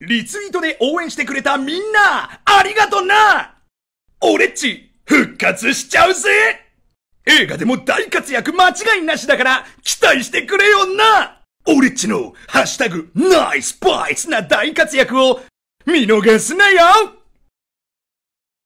リツイートで応援してくれたみんな、ありがとな俺っち、復活しちゃうぜ映画でも大活躍間違いなしだから、期待してくれよな俺っちの、ハッシュタグ、ナイスバイスな大活躍を、見逃すなよ